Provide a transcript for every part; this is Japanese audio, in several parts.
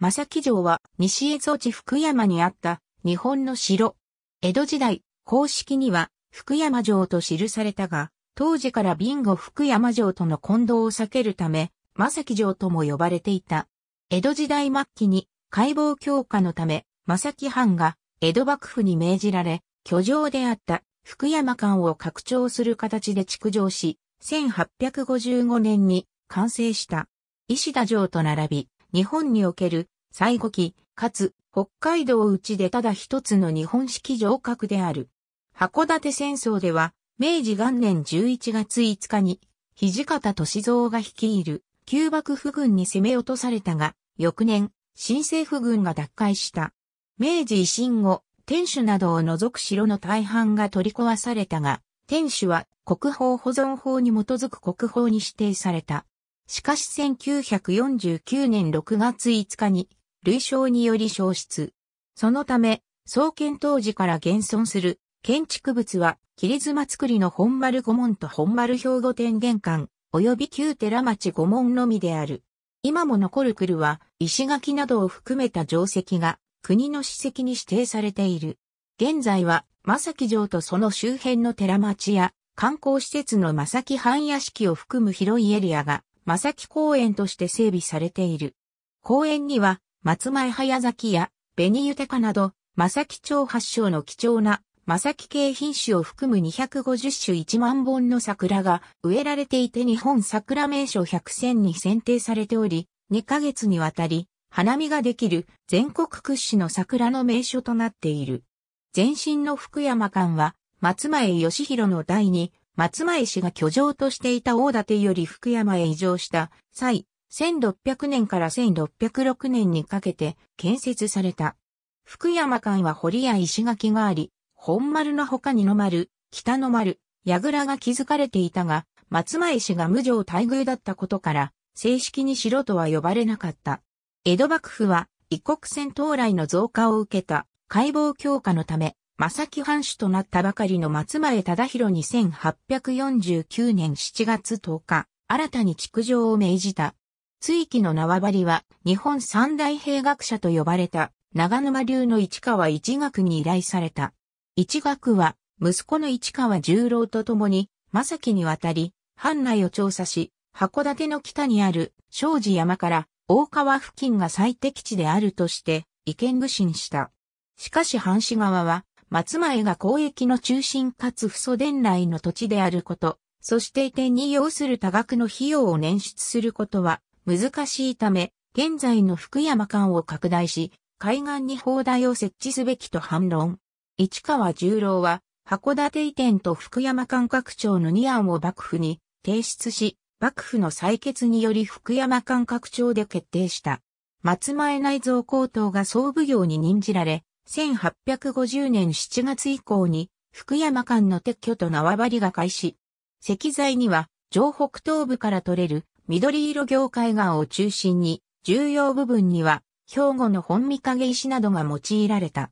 正木城は西蝦夷地福山にあった日本の城。江戸時代、公式には福山城と記されたが、当時からビンゴ福山城との混同を避けるため、正木城とも呼ばれていた。江戸時代末期に解剖強化のため、正木藩が江戸幕府に命じられ、居城であった福山間を拡張する形で築城し、1855年に完成した。石田城と並び、日本における最後期、かつ北海道うちでただ一つの日本式城郭である。函館戦争では、明治元年11月5日に、土方歳三が率いる旧幕府軍に攻め落とされたが、翌年、新政府軍が奪回した。明治維新後、天守などを除く城の大半が取り壊されたが、天守は国宝保存法に基づく国宝に指定された。しかし1949年6月5日に、類焼により消失。そのため、創建当時から現存する建築物は、切妻造りの本丸御門と本丸兵庫天玄関、及び旧寺町御門のみである。今も残る来るは、石垣などを含めた定石が、国の史跡に指定されている。現在は、正木城とその周辺の寺町や、観光施設の正木藩屋敷を含む広いエリアが、正木公園として整備されている。公園には、松前早咲きや、紅豊かなど、正木町発祥の貴重な、正木系品種を含む250種1万本の桜が植えられていて日本桜名所100選に選定されており、2ヶ月にわたり、花見ができる全国屈指の桜の名所となっている。前身の福山間は、松前義弘の第2、松前氏が居城としていた大館より福山へ移譲した際、1600年から1606年にかけて建設された。福山間は堀や石垣があり、本丸の他にの丸、北の丸、櫓が築かれていたが、松前氏が無常待遇だったことから、正式に城とは呼ばれなかった。江戸幕府は、異国船到来の増加を受けた、解剖強化のため、正木藩主となったばかりの松前忠宏に8 4 9年7月10日、新たに築城を命じた。追記の縄張りは日本三大兵学者と呼ばれた長沼流の市川一学に依頼された。一学は息子の市川十郎と共に正木に渡り、藩内を調査し、函館の北にある庄司山から大川付近が最適地であるとして意見具信した。しかし藩士側は松前が交易の中心かつ不祖伝来の土地であること、そして移転に要する多額の費用を捻出することは難しいため、現在の福山間を拡大し、海岸に砲台を設置すべきと反論。市川十郎は、函館移転と福山間拡張の2案を幕府に提出し、幕府の採決により福山間拡張で決定した。松前内蔵高等が総奉行に任じられ、1850年7月以降に福山間の撤去と縄張りが開始。石材には、上北東部から取れる緑色業界岩を中心に、重要部分には、兵庫の本見影石などが用いられた。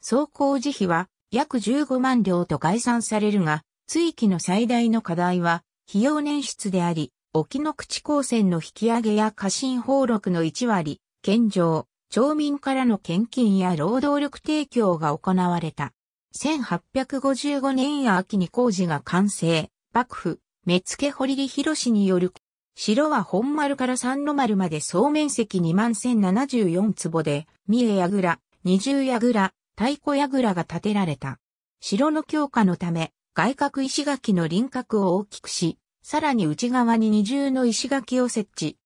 総工事費は約15万両と概算されるが、追記の最大の課題は、費用捻出であり、沖の口高専の引き上げや過信放録の1割、献上。町民からの献金や労働力提供が行われた。1855年秋に工事が完成、幕府、目付堀利博による、城は本丸から三の丸まで総面積21,074坪で、三重矢倉、二重矢倉、太鼓矢倉が建てられた。城の強化のため、外角石垣の輪郭を大きくし、さらに内側に二重の石垣を設置。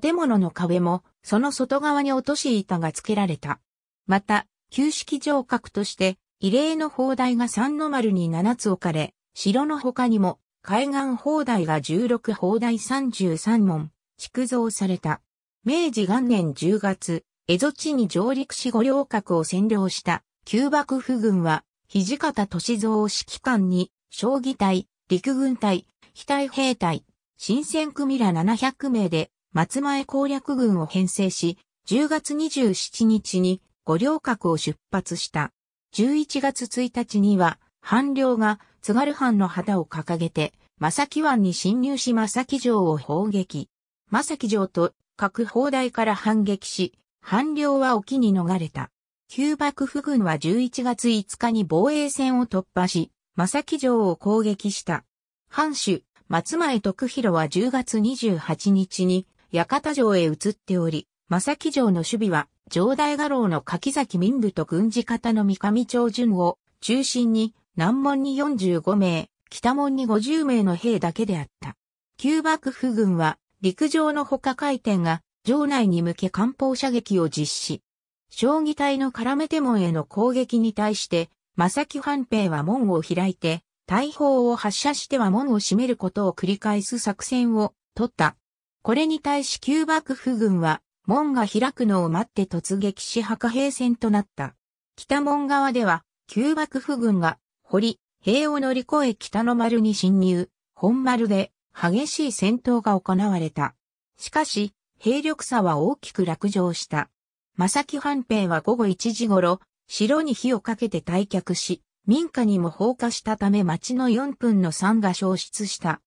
建物の壁も、その外側に落とし板が付けられた。また、旧式城郭として、異例の砲台が三の丸に七つ置かれ、城の他にも、海岸砲台が十六砲台三十三門、築造された。明治元年十月、江戸地に上陸し五稜郭を占領した、旧幕府軍は、土方歳三を指揮官に、将棋隊、陸軍隊、非対兵隊、新選組ら七百名で、松前攻略軍を編成し、10月27日に五稜郭を出発した。11月1日には、半領が津軽藩の旗を掲げて、正木湾に侵入し正木城を砲撃。正木城と各砲台から反撃し、半領は沖に逃れた。旧幕府軍は11月5日に防衛線を突破し、正木城を攻撃した。藩主、松前徳弘は10月28日に館城へ移っており、正木城の守備は、城代画廊の柿崎民部と軍事方の三上長順を中心に、南門に45名、北門に50名の兵だけであった。旧幕府軍は、陸上のほか回転が、城内に向け艦砲射撃を実施。将棋隊の絡めて門への攻撃に対して、正木半兵は門を開いて、大砲を発射しては門を閉めることを繰り返す作戦を取った。これに対し旧幕府軍は、門が開くのを待って突撃し破壊兵戦となった。北門側では、旧幕府軍が、堀、兵を乗り越え北の丸に侵入、本丸で激しい戦闘が行われた。しかし、兵力差は大きく落城した。正木半兵は午後1時頃、城に火をかけて退却し、民家にも放火したため町の4分の3が消失した。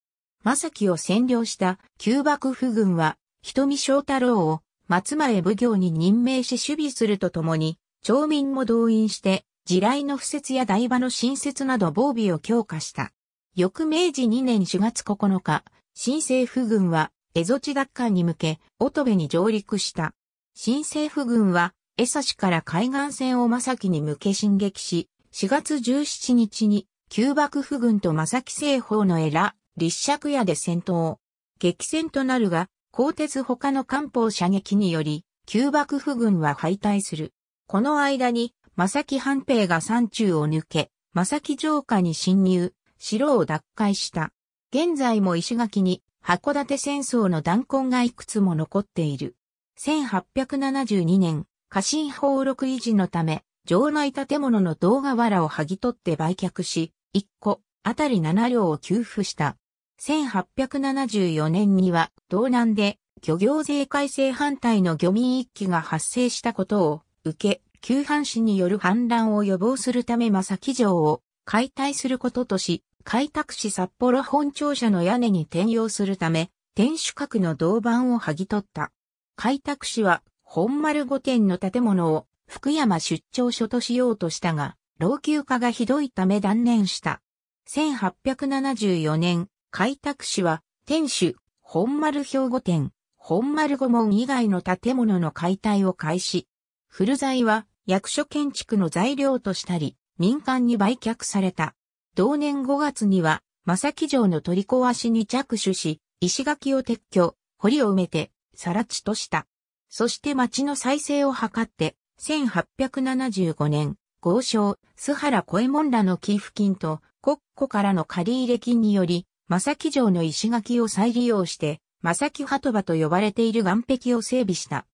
正樹を占領した旧幕府軍は、瞳正太郎を松前奉行に任命し守備するとともに、町民も動員して、地雷の敷設や台場の新設など防備を強化した。翌明治2年4月9日、新政府軍は、蝦夷地奪還に向け、乙部に上陸した。新政府軍は、江差市から海岸線を正樹に向け進撃し、4月17日に、旧幕府軍と正樹政法のエラ、立尺屋で戦闘。激戦となるが、鋼鉄他の官方射撃により、旧幕府軍は敗退する。この間に、正木半平が山中を抜け、正木城下に侵入、城を奪回した。現在も石垣に、函館戦争の弾痕がいくつも残っている。1872年、家臣放録維持のため、城内建物の銅瓦を剥ぎ取って売却し、1個、あたり7両を給付した。1874年には道南で漁業税改正反対の漁民一揆が発生したことを受け、旧藩士による反乱を予防するため正木城を解体することとし、開拓市札幌本庁舎の屋根に転用するため、天守閣の銅板を剥ぎ取った。開拓市は本丸御殿の建物を福山出張所としようとしたが、老朽化がひどいため断念した。1874年、開拓市は、天守、本丸兵庫店、本丸御門以外の建物の解体を開始。古材は、役所建築の材料としたり、民間に売却された。同年5月には、正木城の取り壊しに着手し、石垣を撤去、堀を埋めて、更地とした。そして町の再生を図って、1875年、豪商、須原小右衛門らの寄付金と、国庫からの借入金により、正木城の石垣を再利用して、正木鳩場と呼ばれている岩壁を整備した。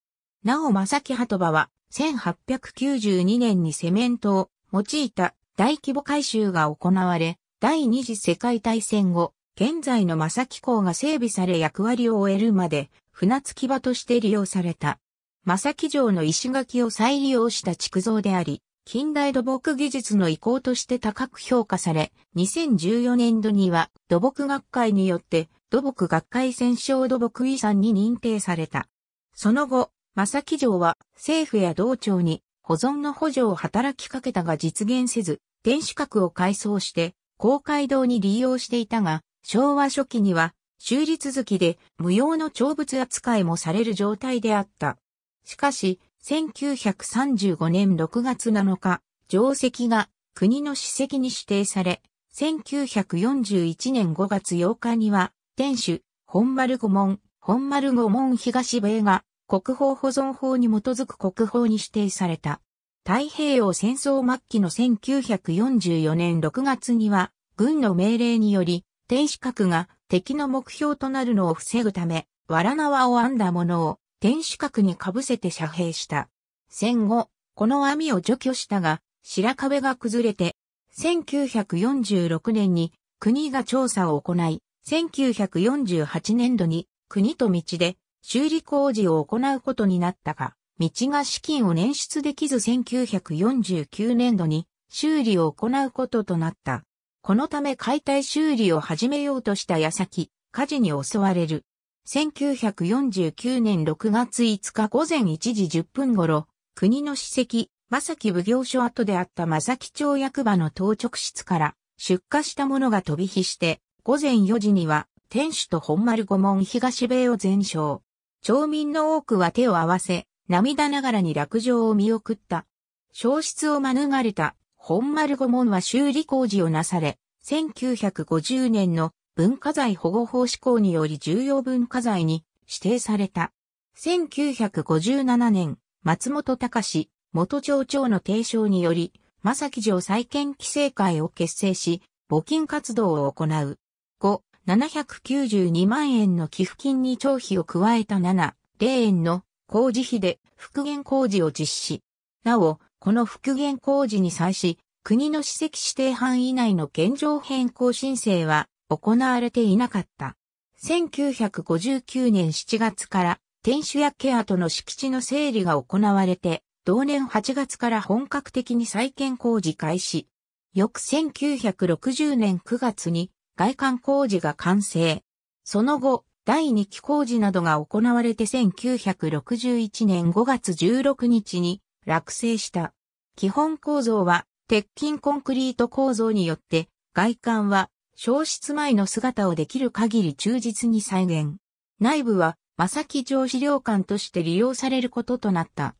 なお正木鳩場は、1892年にセメントを用いた大規模改修が行われ、第二次世界大戦後、現在の正木港が整備され役割を終えるまで、船着き場として利用された。正木城の石垣を再利用した築造であり、近代土木技術の移行として高く評価され、2014年度には土木学会によって土木学会戦勝土木遺産に認定された。その後、正木城は政府や道庁に保存の補助を働きかけたが実現せず、天守閣を改装して公会堂に利用していたが、昭和初期には修理続きで無用の長物扱いもされる状態であった。しかし、1935年6月7日、定石が国の史跡に指定され、1941年5月8日には、天守、本丸御門、本丸御門東米が国宝保存法に基づく国宝に指定された。太平洋戦争末期の1944年6月には、軍の命令により、天守閣が敵の目標となるのを防ぐため、藁縄を編んだものを天守閣に被せて遮蔽した。戦後、この網を除去したが、白壁が崩れて、1946年に国が調査を行い、1948年度に国と道で修理工事を行うことになったが、道が資金を捻出できず1949年度に修理を行うこととなった。このため解体修理を始めようとした矢先、火事に襲われる。1949年6月5日午前1時10分頃、国の史跡、正木奉行所跡であった正木町役場の当直室から出火したものが飛び火して、午前4時には天守と本丸御門東米を全焼。町民の多くは手を合わせ、涙ながらに落城を見送った。消失を免れた本丸御門は修理工事をなされ、1950年の文化財保護法施行により重要文化財に指定された。1957年、松本隆、元町長の提唱により、正木城再建規制会を結成し、募金活動を行う。5、792万円の寄付金に長費を加えた7、0円の工事費で復元工事を実施。なお、この復元工事に際し、国の史跡指定範囲内の現状変更申請は行われていなかった。1959年7月から天守やケアとの敷地の整理が行われて、同年8月から本格的に再建工事開始。翌1960年9月に外観工事が完成。その後、第2期工事などが行われて1961年5月16日に落成した。基本構造は鉄筋コンクリート構造によって外観は消失前の姿をできる限り忠実に再現。内部は、正木城資料館として利用されることとなった。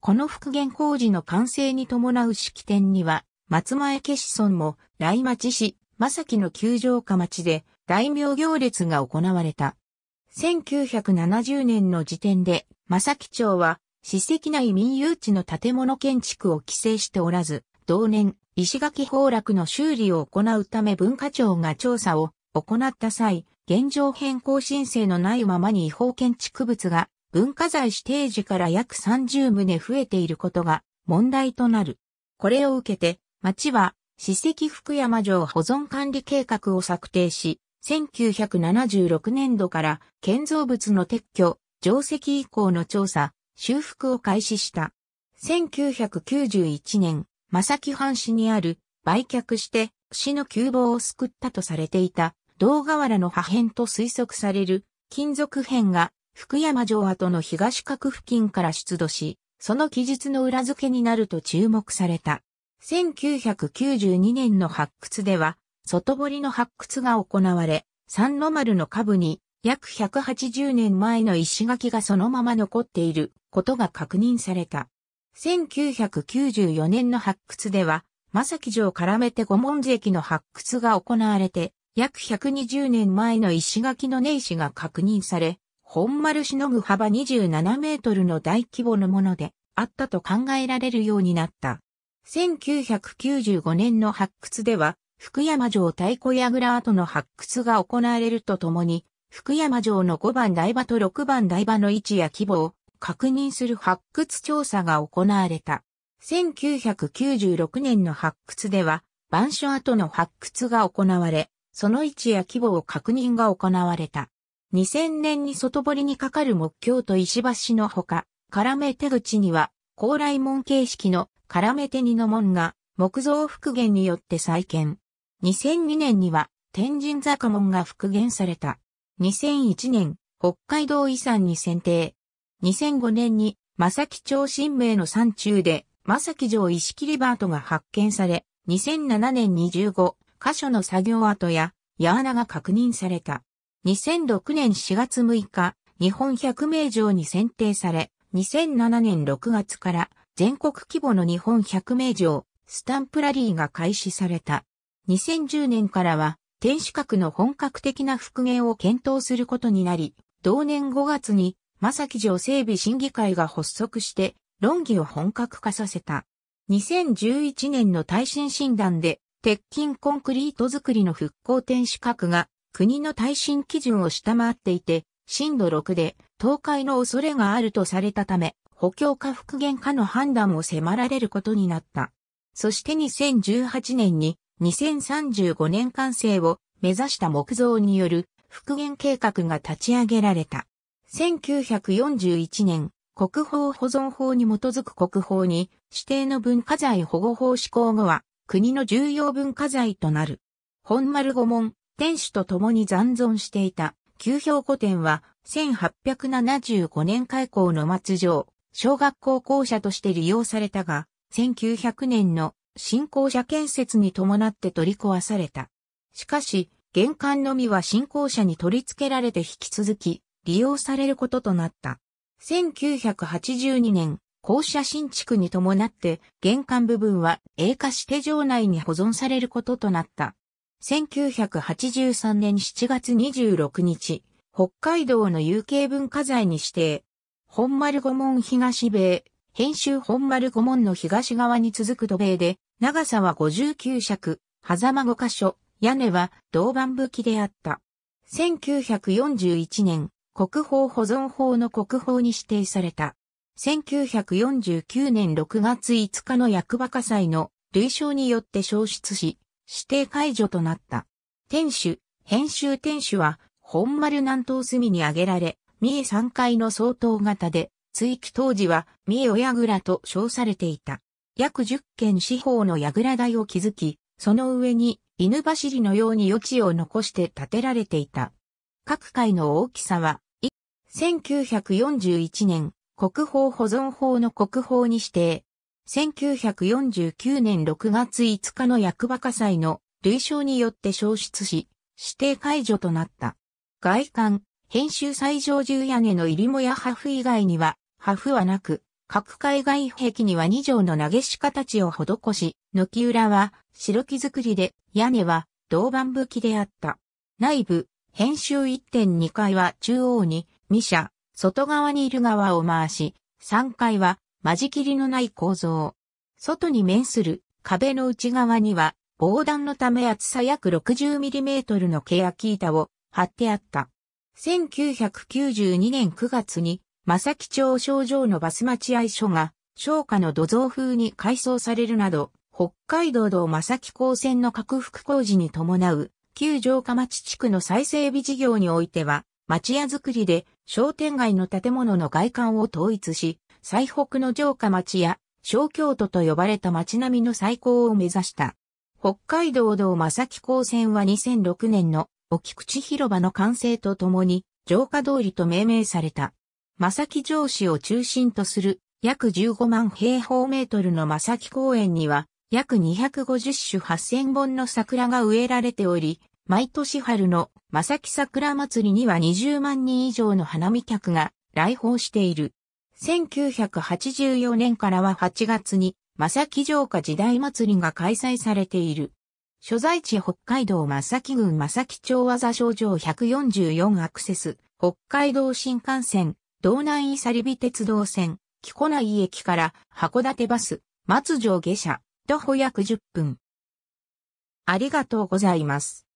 この復元工事の完成に伴う式典には、松前家子村も、来町市、正木の旧城下町で、大名行列が行われた。1970年の時点で、正木町は、史跡内民有地の建物建築を規制しておらず、同年、石垣崩落の修理を行うため文化庁が調査を行った際、現状変更申請のないままに違法建築物が文化財指定時から約30棟増えていることが問題となる。これを受けて、町は史跡福山城保存管理計画を策定し、1976年度から建造物の撤去、定石以降の調査、修復を開始した。1991年、正木藩市にある売却して死の窮乏を救ったとされていた銅原の破片と推測される金属片が福山城跡の東角付近から出土し、その記述の裏付けになると注目された。1992年の発掘では、外堀の発掘が行われ、三の丸の下部に約180年前の石垣がそのまま残っていることが確認された。1994年の発掘では、正木城からめて五文字駅の発掘が行われて、約120年前の石垣の根石が確認され、本丸しのぐ幅27メートルの大規模のものであったと考えられるようになった。1995年の発掘では、福山城太鼓櫓跡の発掘が行われるとともに、福山城の5番台場と6番台場の位置や規模を確認する発掘調査が行われた。1996年の発掘では、板書跡の発掘が行われ、その位置や規模を確認が行われた。2000年に外堀にかかる木橋と石橋のほか、絡め手口には、高麗門形式の絡め手二の門が木造復元によって再建。2002年には天神坂門が復元された。2001年、北海道遺産に選定。2005年に、正木町新名の山中で、正木城石切りバートが発見され、2007年2 5箇所の作業跡や、矢穴が確認された。2006年4月6日、日本百名城に選定され、2007年6月から全国規模の日本百名城、スタンプラリーが開始された。2010年からは、天守閣の本格的な復元を検討することになり、同年5月に正木城整備審議会が発足して、論議を本格化させた。2011年の耐震診断で、鉄筋コンクリート作りの復興天守閣が、国の耐震基準を下回っていて、震度6で倒壊の恐れがあるとされたため、補強か復元かの判断を迫られることになった。そして2018年に2035年完成を目指した木造による復元計画が立ち上げられた。1941年、国宝保存法に基づく国宝に指定の文化財保護法施行後は国の重要文化財となる。本丸御門、天守と共に残存していた旧標古典は1875年開校の末上、小学校校舎として利用されたが、1900年の新校舎建設に伴って取り壊された。しかし、玄関のみは新校舎に取り付けられて引き続き、利用されることとなった。1982年、校舎新築に伴って玄関部分は栄華して場内に保存されることとなった。1983年7月26日、北海道の有形文化財に指定。本丸御門東米、編集本丸御門の東側に続く土米で、長さは59尺、狭間5箇所、屋根は銅板吹きであった。1941年、国宝保存法の国宝に指定された。1949年6月5日の役場火災の類称によって消失し、指定解除となった。天守、編集天守は、本丸南東隅に挙げられ、三重3階の相当型で、追記当時は三重親倉と称されていた。約10軒四方の櫓台を築き、その上に犬走りのように余地を残して建てられていた。各階の大きさは1941年、国宝保存法の国宝に指定。1949年6月5日の役場火災の類賞によって消失し、指定解除となった。外観、編集最上重屋根の入りもや破風以外には、破風はなく、各海外壁には2畳の投げし形を施し、軒裏は白木造りで、屋根は銅板武きであった。内部、編集1.2階は中央に、ミシャ、外側にいる側を回し、3階は間仕切りのない構造。外に面する壁の内側には防弾のため厚さ約 60mm の欅板を貼ってあった。1992年9月に、正木町症状のバス待合所が、商家の土蔵風に改装されるなど、北海道道正木高線の拡幅工事に伴う、旧城下町地区の再整備事業においては、町屋づくりで商店街の建物の外観を統一し、最北の城下町や小京都と呼ばれた町並みの再興を目指した。北海道道正木高線は2006年の沖口広場の完成とともに城下通りと命名された。正木城市を中心とする約15万平方メートルの正木公園には約250種8000本の桜が植えられており、毎年春の正木桜祭りには20万人以上の花見客が来訪している。1984年からは8月に正木城下時代祭りが開催されている。所在地北海道正木郡正木町技症状144アクセス、北海道新幹線、道南伊佐里美鉄道線、木古内駅から函館バス、松城下車、徒歩約10分。ありがとうございます。